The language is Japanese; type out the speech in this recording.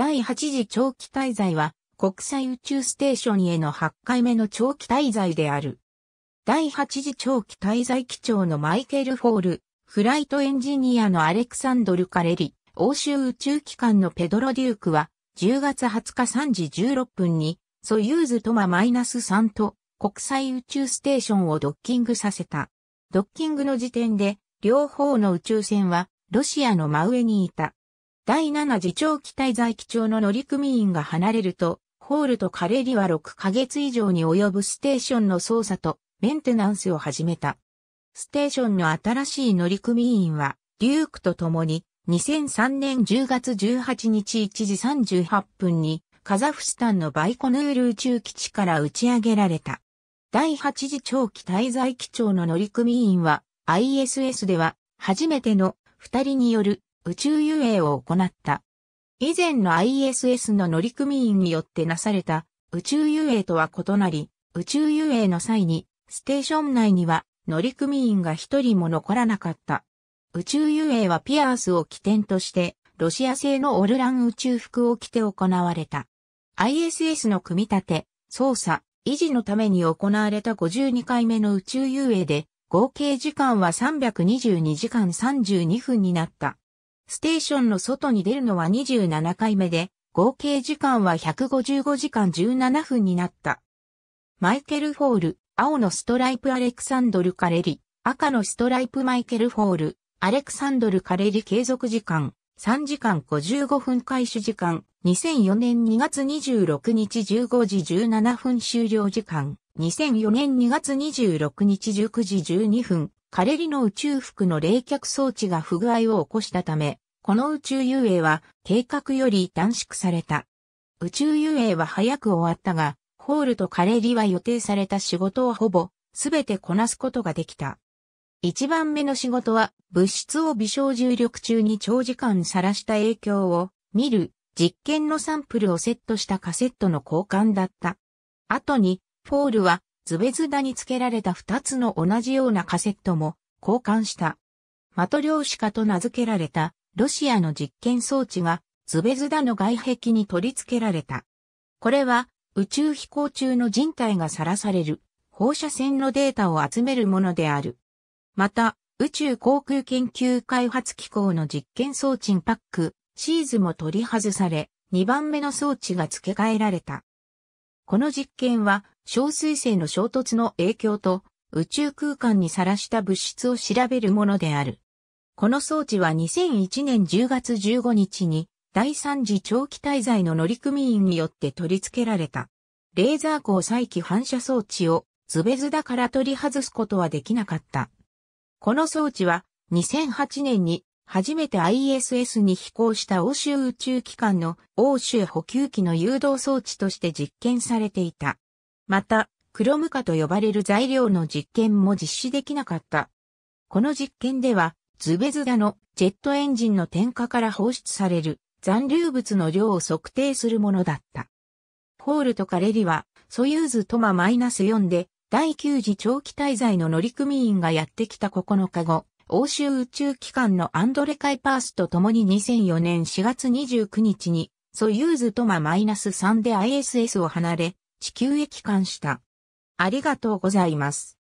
第8次長期滞在は国際宇宙ステーションへの8回目の長期滞在である。第8次長期滞在機長のマイケル・フォール、フライトエンジニアのアレクサンドル・カレリ、欧州宇宙機関のペドロ・デュークは10月20日3時16分にソユーズトママイナス3と国際宇宙ステーションをドッキングさせた。ドッキングの時点で両方の宇宙船はロシアの真上にいた。第7次長期滞在基調の乗組員が離れると、ホールとカレリは6ヶ月以上に及ぶステーションの操作とメンテナンスを始めた。ステーションの新しい乗組員は、デュークと共に2003年10月18日1時38分にカザフスタンのバイコヌール宇宙基地から打ち上げられた。第8次長期滞在基調の乗組員は ISS では初めての2人による宇宙遊泳を行った。以前の ISS の乗組員によってなされた宇宙遊泳とは異なり、宇宙遊泳の際に、ステーション内には乗組員が一人も残らなかった。宇宙遊泳はピアースを起点として、ロシア製のオルラン宇宙服を着て行われた。ISS の組み立て、操作、維持のために行われた52回目の宇宙遊泳で、合計時間は322時間32分になった。ステーションの外に出るのは27回目で、合計時間は155時間17分になった。マイケル・フォール、青のストライプアレクサンドル・カレリ、赤のストライプマイケル・フォール、アレクサンドル・カレリ継続時間、3時間55分開始時間、2004年2月26日15時17分終了時間、2004年2月26日19時12分、カレリの宇宙服の冷却装置が不具合を起こしたため、この宇宙遊泳は計画より短縮された。宇宙遊泳は早く終わったが、ホールとカレリは予定された仕事をほぼ全てこなすことができた。一番目の仕事は物質を微小重力中に長時間さらした影響を見る実験のサンプルをセットしたカセットの交換だった。後に、フォールはズベズダに付けられた2つの同じようなカセットも交換した。マトリョーシカと名付けられたロシアの実験装置がズベズダの外壁に取り付けられた。これは宇宙飛行中の人体がさらされる放射線のデータを集めるものである。また、宇宙航空研究開発機構の実験装置パック、シーズも取り外され、2番目の装置が付け替えられた。この実験は小水星の衝突の影響と宇宙空間にさらした物質を調べるものである。この装置は2001年10月15日に第3次長期滞在の乗組員によって取り付けられた。レーザー光再起反射装置をズベズだから取り外すことはできなかった。この装置は2008年に初めて ISS に飛行した欧州宇宙機関の欧州補給機の誘導装置として実験されていた。また、クロム化と呼ばれる材料の実験も実施できなかった。この実験では、ズベズダのジェットエンジンの点火から放出される残留物の量を測定するものだった。ホールとカレリは、ソユーズトマ -4 で、第9次長期滞在の乗組員がやってきた9日後、欧州宇宙機関のアンドレ・カイパースと共に2004年4月29日に、ソユーズトマ -3 で ISS を離れ、地球へ帰還した。ありがとうございます。